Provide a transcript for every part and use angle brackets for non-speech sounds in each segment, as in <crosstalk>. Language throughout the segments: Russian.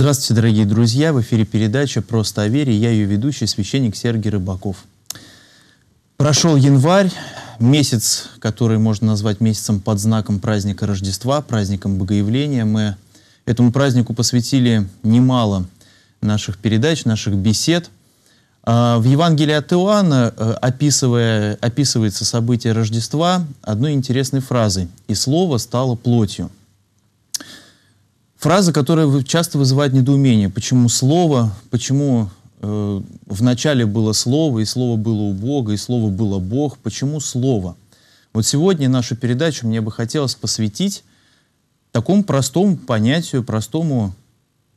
Здравствуйте, дорогие друзья! В эфире передача «Просто о вере». Я ее ведущий, священник Сергей Рыбаков. Прошел январь, месяц, который можно назвать месяцем под знаком праздника Рождества, праздником Богоявления. Мы этому празднику посвятили немало наших передач, наших бесед. А, в Евангелии от Иоанна, э, описывая, описывается событие Рождества одной интересной фразой «И слово стало плотью». Фраза, которая часто вызывает недоумение. Почему слово, почему э, в начале было слово, и слово было у Бога, и слово было Бог, почему слово? Вот сегодня нашу передачу мне бы хотелось посвятить такому простому понятию, простому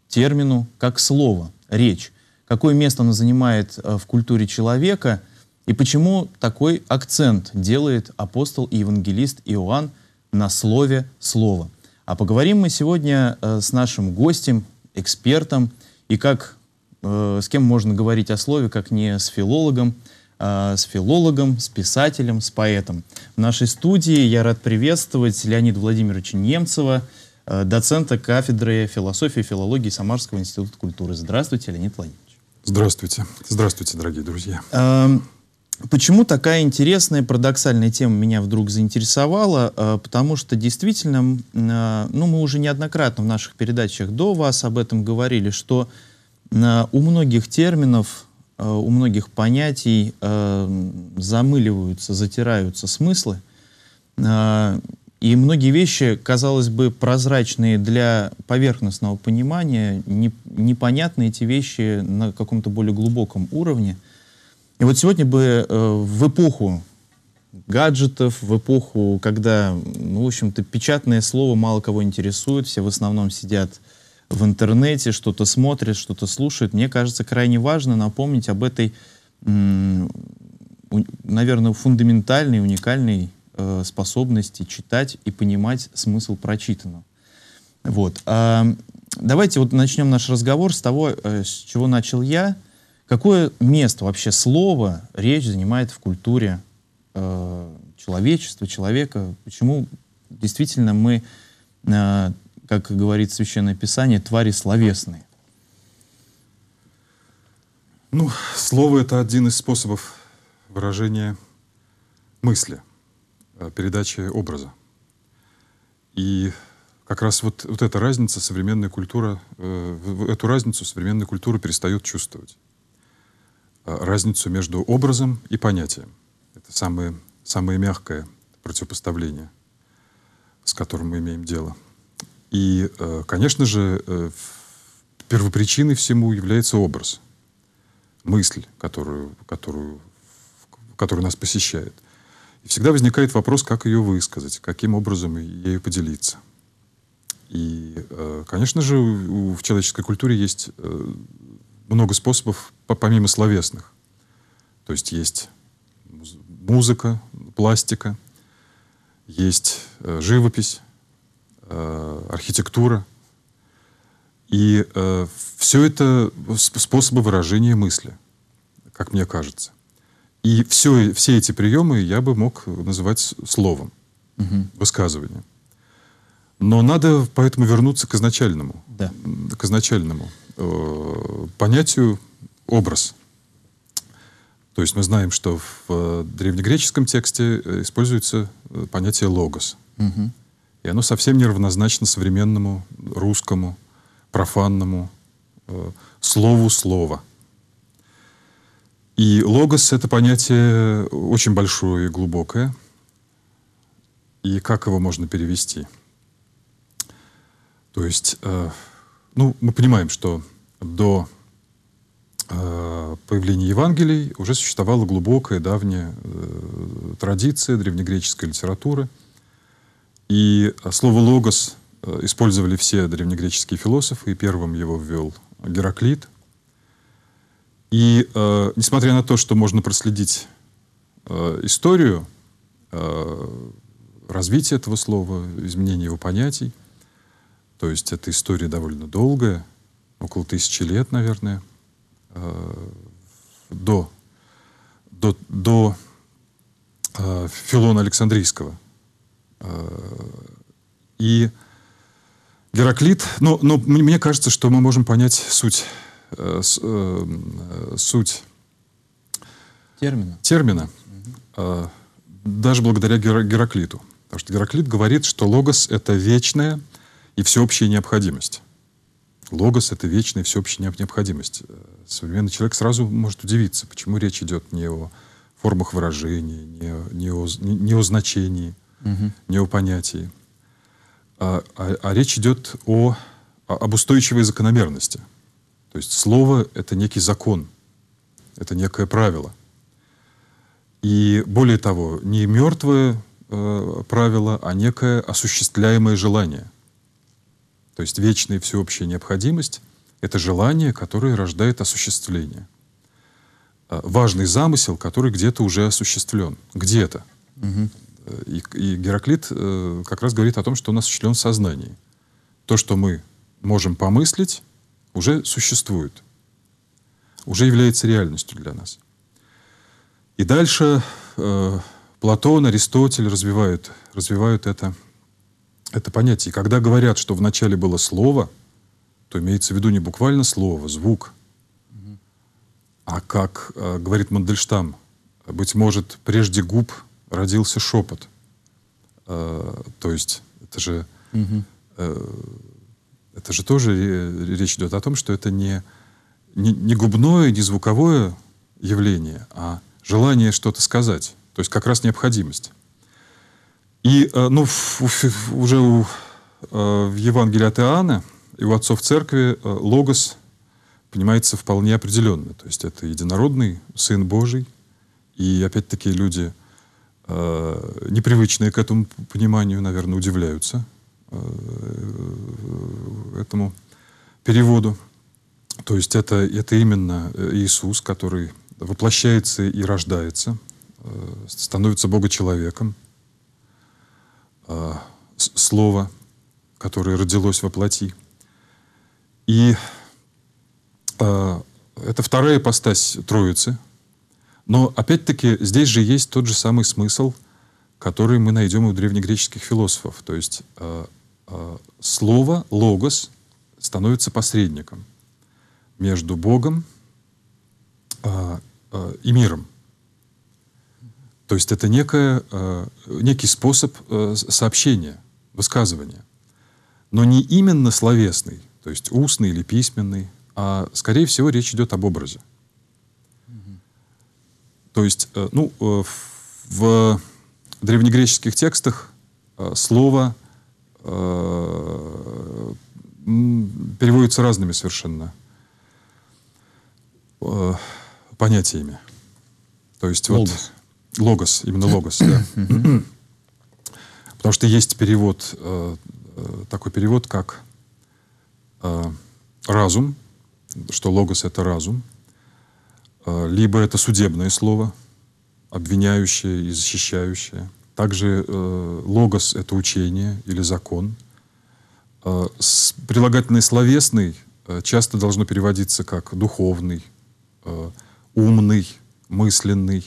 термину, как слово, речь. Какое место оно занимает э, в культуре человека, и почему такой акцент делает апостол и евангелист Иоанн на слове «слово». слово а поговорим мы сегодня э, с нашим гостем, экспертом, и как, э, с кем можно говорить о слове, как не с филологом, а с филологом, с писателем, с поэтом. В нашей студии я рад приветствовать Леонида Владимировича Немцева, э, доцента кафедры философии и филологии Самарского института культуры. Здравствуйте, Леонид Владимирович. Здравствуйте. Здравствуйте, дорогие друзья. Эм, Почему такая интересная, парадоксальная тема меня вдруг заинтересовала? Э, потому что действительно, э, ну, мы уже неоднократно в наших передачах до вас об этом говорили, что э, у многих терминов, у многих понятий замыливаются, затираются смыслы. И многие вещи, казалось бы, прозрачные для поверхностного понимания, непонятны эти вещи на каком-то более глубоком уровне – и вот сегодня бы э, в эпоху гаджетов, в эпоху, когда, ну, в общем-то, печатное слово мало кого интересует, все в основном сидят в интернете, что-то смотрят, что-то слушают, мне кажется, крайне важно напомнить об этой, наверное, фундаментальной, уникальной э, способности читать и понимать смысл прочитанного. Вот. А, давайте вот начнем наш разговор с того, э, с чего начал я — Какое место вообще слово, речь занимает в культуре э, человечества, человека? Почему действительно мы, э, как говорит Священное Писание, твари словесные? Ну, слово — это один из способов выражения мысли, э, передачи образа. И как раз вот, вот эта разница современная культура, э, эту разницу современная культура перестает чувствовать. Э, разницу между образом и понятием. Это самое, самое мягкое противопоставление, с которым мы имеем дело. И, э, конечно же, э, первопричиной всему является образ, мысль, которую, которую, которую нас посещает. И всегда возникает вопрос, как ее высказать, каким образом ею поделиться. И, конечно же, в человеческой культуре есть много способов помимо словесных. То есть есть музыка, пластика, есть э, живопись, э, архитектура. И э, все это способы выражения мысли, как мне кажется. И все, все эти приемы я бы мог называть словом, угу. высказыванием. Но надо поэтому вернуться к изначальному, да. к изначальному понятию образ. То есть мы знаем, что в э, древнегреческом тексте э, используется э, понятие логос. Угу. И оно совсем не равнозначно современному русскому, профанному э, слову слова. И логос — это понятие очень большое и глубокое. И как его можно перевести? То есть, э, ну, мы понимаем, что до Э, появления Евангелий уже существовала глубокая, давняя э, традиция древнегреческой литературы. И э, слово «логос» использовали все древнегреческие философы, и первым его ввел Гераклит. И несмотря на то, что можно проследить историю развития этого слова, изменения его понятий, то есть эта история довольно долгая, около тысячи лет, наверное – Э, до, до, до э, Филона Александрийского. Э, и Гераклит, но, ну, но ну, мне кажется, что мы можем понять суть, суть термина, термина угу. даже благодаря Гераклиту. Потому что Гераклит говорит, что логос — это вечная и всеобщая необходимость. Логос — это вечная всеобщая необходимость. Э, современный человек сразу может удивиться, почему речь идет не о формах выражения, не о, не о, не о значении, угу. не о понятии. А, а, а речь идет о, о, об устойчивой закономерности. То есть слово — это некий закон, это некое правило. И более того, не мертвое э, правило, а некое осуществляемое желание. То есть вечная всеобщая необходимость — это желание, которое рождает осуществление. А, важный замысел, который где-то уже осуществлен. Где-то. Угу. И, и Гераклит э, как раз говорит о том, что он осуществлен в сознании. То, что мы можем помыслить, уже существует. Уже является реальностью для нас. И дальше э, Платон, Аристотель развивают, развивают это это понятие. Когда говорят, что вначале было слово, то имеется в виду не буквально слово, звук, а как э, говорит Мандельштам, быть может, прежде губ родился шепот. Э, то есть это же, угу. э, это же тоже э, речь идет о том, что это не, не, не губное, не звуковое явление, а желание что-то сказать. То есть как раз необходимость. И э, ну, в, в, уже у, э, в Евангелии от Иоанна и у отцов церкви э, логос понимается вполне определенно. То есть это единородный Сын Божий. И опять-таки люди, непривычные к этому пониманию, наверное, удивляются этому переводу. То есть это, это именно Иисус, который воплощается и рождается, становится Бога человеком – а, слово, которое родилось во плоти. И э, это вторая ипостась Троицы. Но опять-таки здесь же есть тот же самый смысл, который мы найдем и у древнегреческих философов. То есть э, э, слово, логос, становится посредником между Богом э, э, и миром. То есть это некое, э, некий способ э, сообщения, высказывания. Но не именно словесный, то есть устный или письменный, а, скорее всего, речь идет об образе. То есть, э, ну, в, древнегреческих текстах слово переводится разными совершенно понятиями. То есть Молодость. вот Логос, именно логос, да. Потому что есть перевод, э, такой перевод, как э, разум, что логос — это разум, э, либо это судебное слово, обвиняющее и защищающее. Также логос — это учение или закон. Прилагательный «словесный» часто должно переводиться как «духовный», «умный», «мысленный»,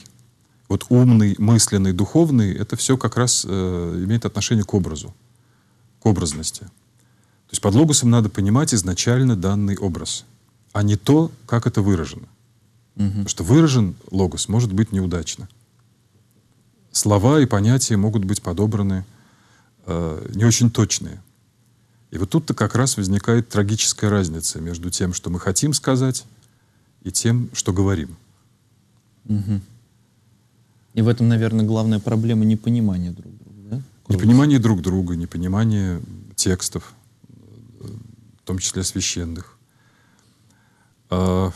вот умный, мысленный, духовный, это все как раз э, имеет отношение к образу, к образности. То есть под логосом надо понимать изначально данный образ, а не то, как это выражено. Угу. Потому что выражен логос может быть неудачно. Слова и понятия могут быть подобраны э, не очень точные. И вот тут-то как раз возникает трагическая разница между тем, что мы хотим сказать, и тем, что говорим. Угу. И в этом, наверное, главная проблема непонимания друг друга. Да? Непонимание друг друга, непонимание текстов, в том числе священных. А,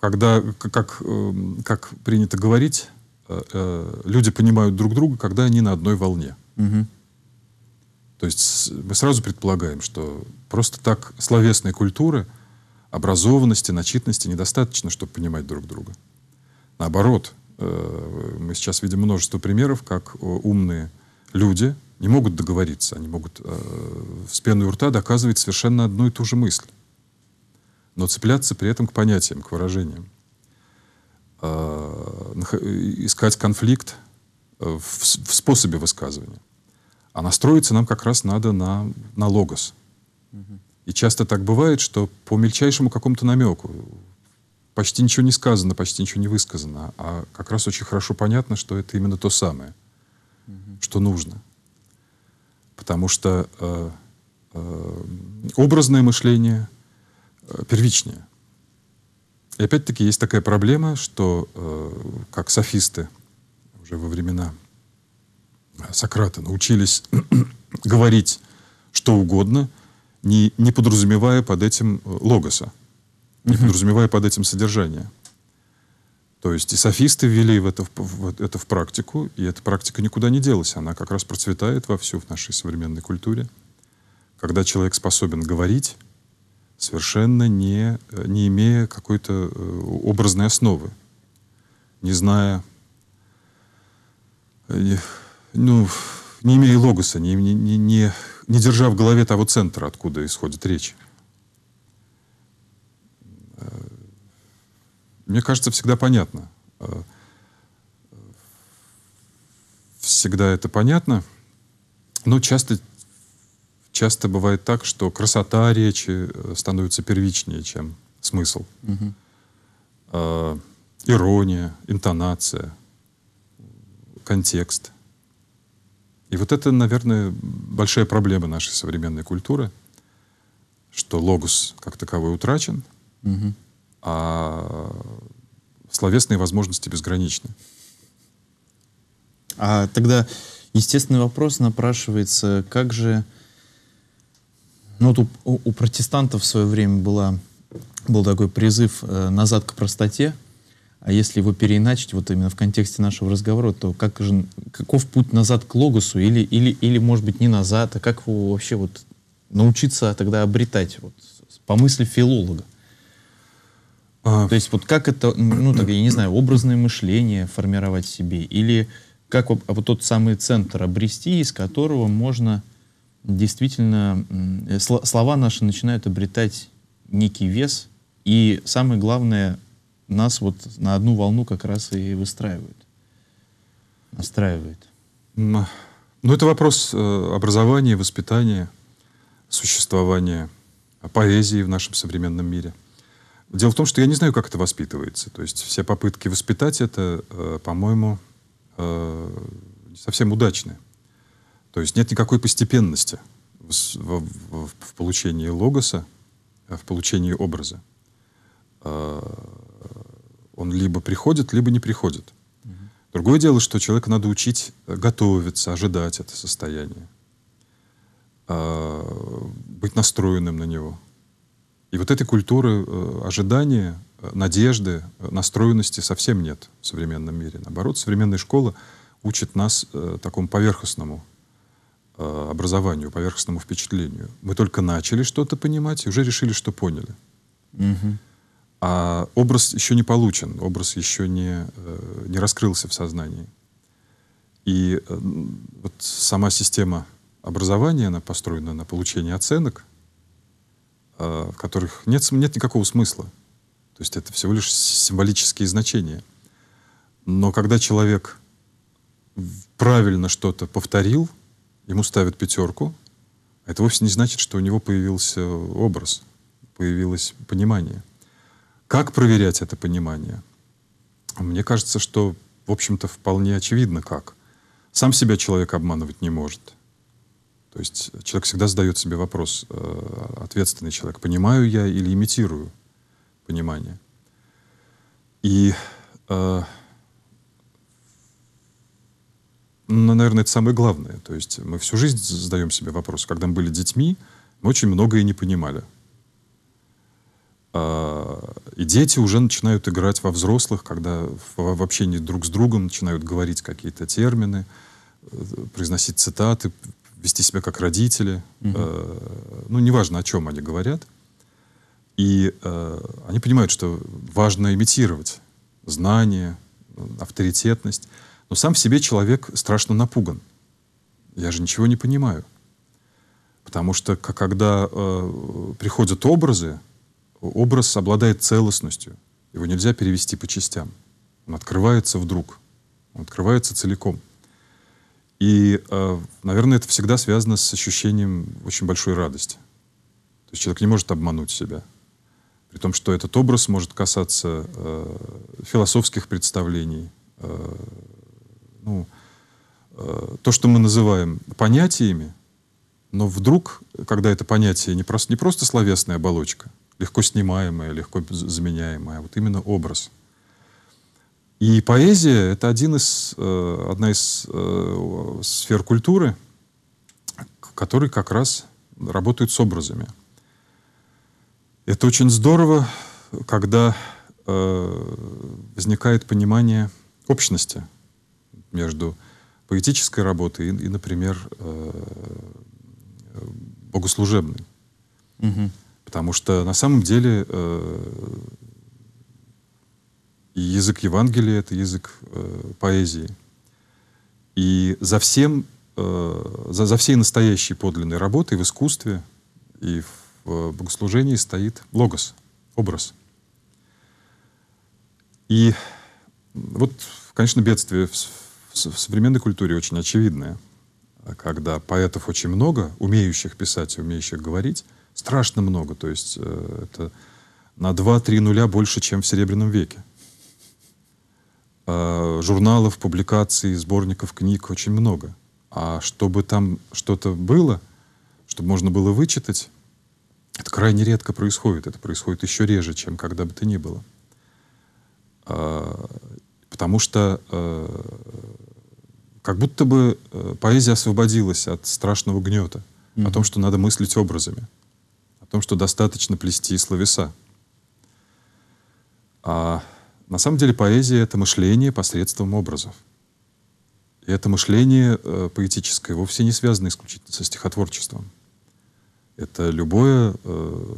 когда, как, эм, как принято говорить, э, э, люди понимают друг друга, когда они на одной волне. Угу. То есть мы сразу предполагаем, что просто так словесной культуры, образованности, начитанности недостаточно, чтобы понимать друг друга. Наоборот, Э, мы сейчас видим множество примеров, как э, умные люди не могут договориться, они могут э, с пеной у рта доказывать совершенно одну и ту же мысль, но цепляться при этом к понятиям, к выражениям. Искать конфликт в способе высказывания. А настроиться нам как раз надо на, на логос. И часто так бывает, что по мельчайшему какому-то намеку почти ничего не сказано, почти ничего не высказано, а как раз очень хорошо понятно, что это именно то самое, угу. что нужно. Потому что э, э, образное мышление э, первичнее. И опять-таки есть такая проблема, что э, как софисты уже во времена Сократа научились <clears throat> говорить что угодно, не, не подразумевая под этим э, логоса не подразумевая под этим содержание. То есть и софисты ввели в это, в, это в практику, и эта практика никуда не делась. Она как раз процветает вовсю в нашей современной культуре. Когда человек способен говорить, совершенно не, не имея какой-то э, образной основы, не зная, э, ну, не имея логоса, не, не, не, не держа в голове того центра, откуда исходит речь мне кажется, всегда понятно. Э, всегда это понятно. Но часто, часто бывает так, что красота речи э, становится первичнее, чем смысл. Угу. ирония, интонация, контекст. И вот это, наверное, большая проблема нашей современной культуры, что логус как таковой утрачен, угу. а словесные возможности безграничны. А тогда естественный вопрос напрашивается, как же... Ну, вот у, у, у протестантов в свое время была, был такой призыв э, «назад к простоте», а если его переиначить вот именно в контексте нашего разговора, то как же, каков путь назад к логосу? Или, или, или может быть, не назад, а как его вообще вот научиться тогда обретать? Вот, по мысли филолога. А... То есть вот как это, ну так, я не знаю, образное мышление формировать себе или как вот, а вот тот самый центр обрести, из которого можно действительно, сло, слова наши начинают обретать некий вес, и самое главное, нас вот на одну волну как раз и выстраивают, настраивает. Ну, это вопрос э, образования, воспитания, существования а поэзии в нашем современном мире. Дело в том, что я не знаю, как это воспитывается. То есть все попытки воспитать это, э, по-моему, э, совсем удачны. То есть нет никакой постепенности в, в, в, в получении логоса, э, в получении образа. Э, он либо приходит, либо не приходит. Другое дело, что человека надо учить готовиться, ожидать это состояние, э, быть настроенным на него – и вот этой культуры э, ожидания, э, надежды, э, настроенности совсем нет в современном мире. Наоборот, современная школа учит нас такому поверхностному образованию, поверхностному впечатлению. Мы только начали что-то понимать и уже решили, что поняли. Угу. А образ еще не получен, образ еще не, не раскрылся в сознании. И вот сама система образования, она построена на получении оценок — Э, в которых нет, нет никакого смысла. То есть это всего лишь символические значения. Но когда человек правильно что-то повторил, ему ставят пятерку, это вовсе не значит, что у него появился образ, появилось понимание. Как проверять это понимание? Мне кажется, что, в общем-то, вполне очевидно как. Сам себя человек обманывать не может. То есть человек всегда задает себе вопрос, э, ответственный человек, понимаю я или имитирую понимание. И, э, ну, наверное, это самое главное. То есть мы всю жизнь задаем себе вопрос. Когда мы были детьми, мы очень многое не понимали. А, и дети уже начинают играть во взрослых, когда в общении друг с другом начинают говорить какие-то термины, э, произносить цитаты, вести себя как родители, угу. ну, неважно, о чем они говорят. И э, они понимают, что важно имитировать знания, авторитетность. Но сам в себе человек страшно напуган. Я же ничего не понимаю. Потому что когда э, приходят образы, образ обладает целостностью. Его нельзя перевести по частям. Он открывается вдруг. Он открывается целиком. И, э, наверное, это всегда связано с ощущением очень большой радости. То есть человек не может обмануть себя. При том, что этот образ может касаться э, философских представлений. Э, ну, э, то, что мы называем понятиями, но вдруг, когда это понятие не просто, не просто словесная оболочка, легко снимаемая, легко заменяемая, а вот именно образ — и поэзия — это один из, э, одна из э, сфер культуры, который как раз работает с образами. Это очень здорово, когда э, возникает понимание общности между поэтической работой и, например, богослужебной. Угу. Потому что на самом деле и язык Евангелия — это язык э, поэзии. И за всем, э, за, за всей настоящей подлинной работой в искусстве и в э, богослужении стоит логос, образ. И вот, конечно, бедствие в, в, в современной культуре очень очевидное, когда поэтов очень много, умеющих писать и умеющих говорить, страшно много, то есть э, это на 2-3 нуля больше, чем в Серебряном веке. Э, журналов, публикаций, сборников книг очень много. А чтобы там что-то было, чтобы можно было вычитать, это крайне редко происходит. Это происходит еще реже, чем когда бы то ни было. А, потому что э, как будто бы э, поэзия освободилась от страшного гнета, mm-hmm. о том, что надо мыслить образами, о том, что достаточно плести словеса. А на самом деле поэзия — это мышление посредством образов. И это мышление э, поэтическое вовсе не связано исключительно со стихотворчеством. Это любое э,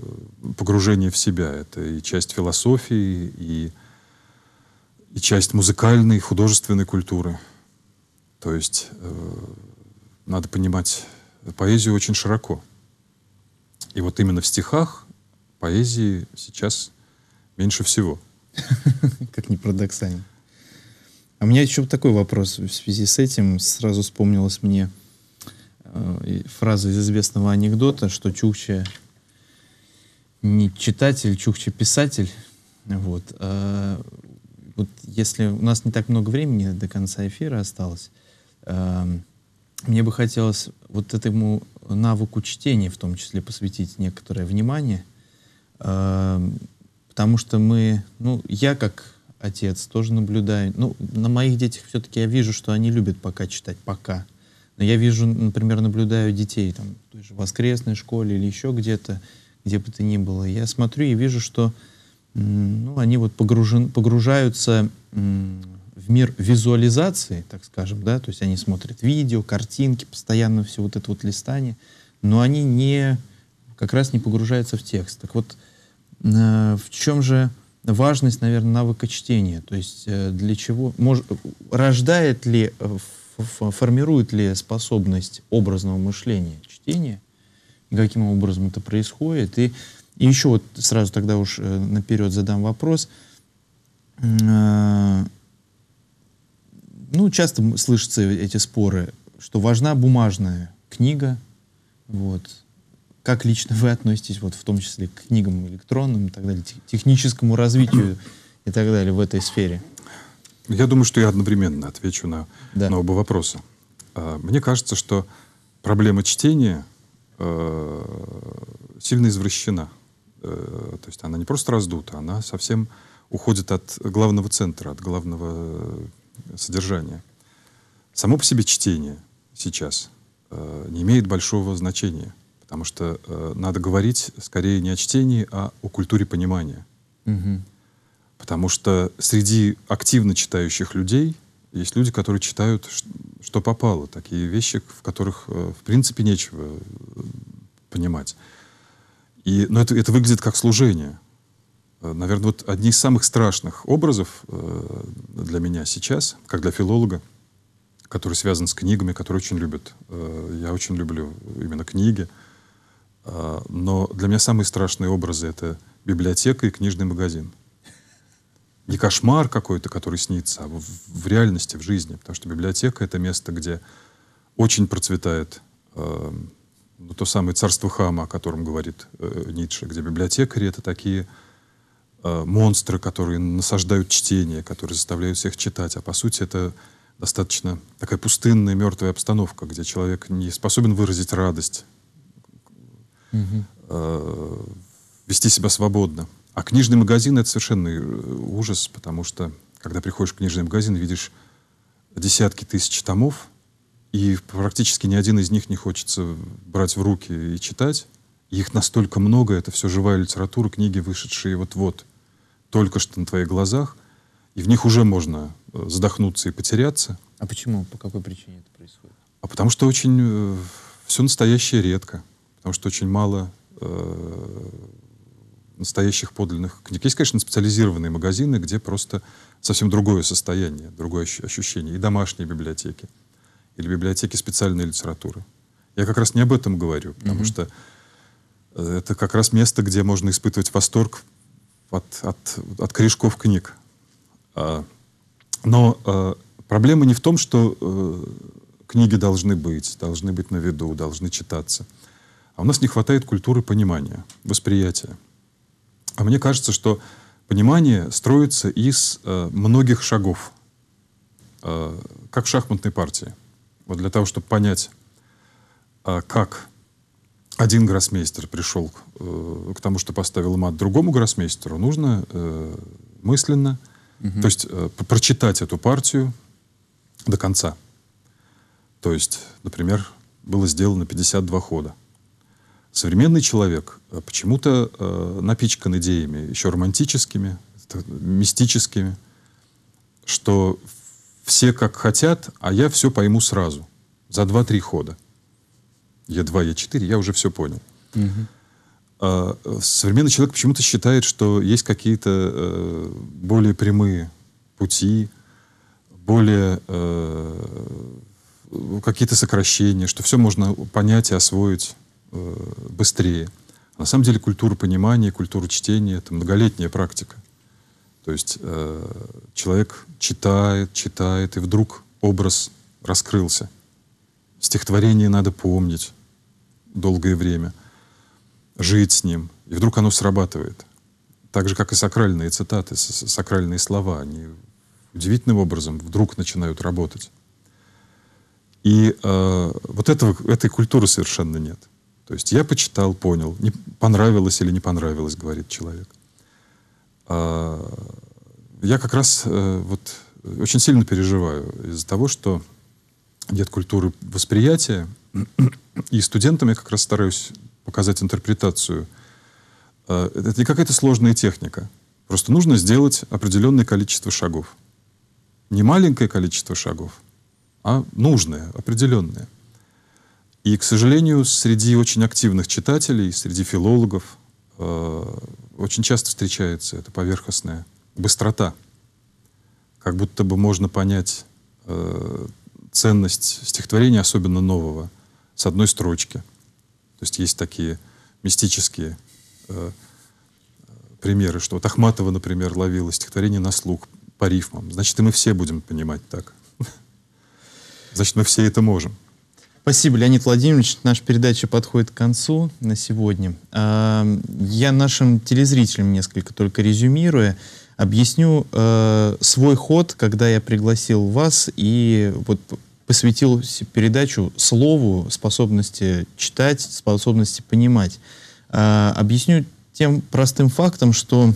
погружение в себя. Это и часть философии, и, и часть музыкальной, художественной культуры. То есть э, надо понимать поэзию очень широко. И вот именно в стихах поэзии сейчас меньше всего — <laughs> как ни парадоксально. А у меня еще такой вопрос в связи с этим. Сразу вспомнилась мне э, фраза из известного анекдота, что Чукча не читатель, Чукча писатель. Вот. А, вот если у нас не так много времени до конца эфира осталось, а, мне бы хотелось вот этому навыку чтения в том числе посвятить некоторое внимание. А, Потому что мы, ну, я как отец тоже наблюдаю. Ну, на моих детях все-таки я вижу, что они любят пока читать, пока. Но я вижу, например, наблюдаю детей там в той же воскресной школе или еще где-то, где бы то ни было. Я смотрю и вижу, что ну, они вот погружен, погружаются в мир визуализации, так скажем, да, то есть они смотрят видео, картинки, постоянно все вот это вот листание, но они не, как раз не погружаются в текст. Так вот, Э, в чем же важность, наверное, навыка чтения? То есть э, для чего... Мож, рождает ли, э, формирует ли способность образного мышления чтение? И каким образом это происходит? И, и еще вот сразу тогда уж наперед задам вопрос. Ну, часто слышатся эти споры, что важна бумажная книга, вот, как лично вы относитесь, вот в том числе к книгам электронным и так далее, техническому развитию и так далее в этой сфере? Я думаю, что я одновременно отвечу на, да. на оба вопроса. А, мне кажется, что проблема чтения э, сильно извращена. Э, то есть она не просто раздута, она совсем уходит от главного центра, от главного э, содержания. Само по себе чтение сейчас не имеет большого значения – Потому что э, надо говорить скорее не о чтении, а о культуре понимания. Угу. Потому что среди активно читающих людей есть люди, которые читают, что попало, такие вещи, в которых, э, в принципе, нечего э, понимать. И, но ну, это, это выглядит как служение. Э, Наверное, вот одни из самых страшных образов э, для меня сейчас, как для филолога, который связан с книгами, который очень любит. Э, я очень люблю именно книги. Э, а, но для меня самые страшные образы — это библиотека и книжный магазин. Не кошмар какой-то, который снится, а в, в реальности, в жизни. Потому что библиотека — это место, где очень процветает э, ну, то самое царство хама, о котором говорит э, Ницше, где библиотекари — это такие э, монстры, которые насаждают чтение, которые заставляют всех читать. А по сути это достаточно такая пустынная, мертвая обстановка, где человек не способен выразить радость угу. э, вести себя свободно. А книжный магазин — это совершенно э, ужас, потому что, когда приходишь в книжный магазин, видишь десятки тысяч томов, и практически ни один из них не хочется брать в руки и читать. Их настолько много, это все живая литература, книги, вышедшие вот-вот, только что на твоих глазах, и в них уже можно э, задохнуться и потеряться. А почему? По какой причине это происходит? А потому что очень э, все настоящее редко потому что очень мало э, настоящих подлинных книг. Есть, конечно, специализированные магазины, где просто совсем другое состояние, другое ощущение. И домашние библиотеки, или библиотеки специальной литературы. Я как раз не об этом говорю, потому mm-hmm. что э, это как раз место, где можно испытывать восторг от, от, от корешков книг. А, но э, проблема не в том, что э, книги должны быть, должны быть на виду, должны читаться. А у нас не хватает культуры понимания, восприятия. А мне кажется, что понимание строится из э, многих шагов, э, как в шахматной партии. Вот для того, чтобы понять, э, как один гроссмейстер пришел э, к тому, что поставил мат другому гроссмейстеру, нужно э, мысленно, угу. то есть э, прочитать эту партию до конца. То есть, например, было сделано 52 хода. Современный человек э, почему-то э, напичкан идеями еще романтическими, мистическими, что все как хотят, а я все пойму сразу, за 2-3 хода. Я 2 я 4 я уже все понял. Угу. А, э, современный человек почему-то считает, что есть какие-то э, более прямые пути, более э, какие-то сокращения, что все можно понять и освоить э, быстрее. А на самом деле культура понимания, культура чтения — это многолетняя практика. То есть э, человек читает, читает, и вдруг образ раскрылся. Стихотворение надо помнить долгое время, жить с ним, и вдруг оно срабатывает. Так же, как и сакральные цитаты, сакральные слова, они удивительным образом вдруг начинают работать. И э, вот этого, этой культуры совершенно нет. То есть я почитал, понял, не, понравилось или не понравилось, говорит человек. А, я как раз э, вот очень сильно переживаю из-за того, что нет культуры восприятия, и студентам я как раз стараюсь показать интерпретацию. Э, это не какая-то сложная техника. Просто нужно сделать определенное количество шагов. Не маленькое количество шагов, а нужное, определенное. И, к сожалению, среди очень активных читателей, среди филологов, э, очень часто встречается эта поверхностная быстрота. Как будто бы можно понять э, ценность стихотворения, особенно нового, с одной строчки. То есть есть такие мистические э, э примеры, что вот Ахматова, например, ловила стихотворение на слух по рифмам. Значит, и мы все будем понимать так. <laughs> Значит, мы все это можем. Спасибо, Леонид Владимирович. Наша передача подходит к концу на сегодня. А, я нашим телезрителям несколько только резюмируя, объясню а, свой ход, когда я пригласил вас и вот посвятил передачу слову, способности читать, способности понимать. А, объясню тем простым фактом, что,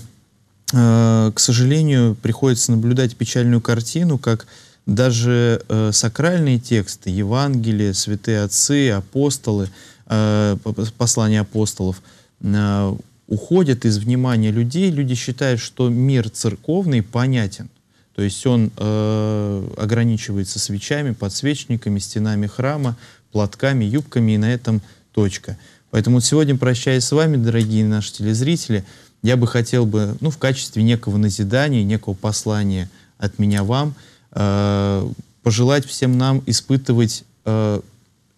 к сожалению, приходится наблюдать печальную картину, как даже э, сакральные тексты, Евангелие, святые отцы, апостолы, э, послания апостолов, э, уходят из внимания людей. Люди считают, что мир церковный понятен. То есть он э, ограничивается свечами, подсвечниками, стенами храма, платками, юбками, и на этом точка. Поэтому сегодня, прощаясь с вами, дорогие наши телезрители, я бы хотел бы, ну, в качестве некого назидания, некого послания от меня вам – Э, пожелать всем нам испытывать э,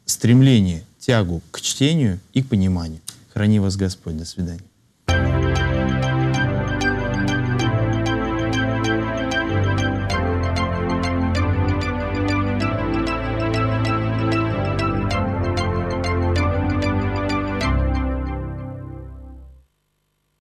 стремление, тягу к чтению и к пониманию. Храни вас Господь. До свидания.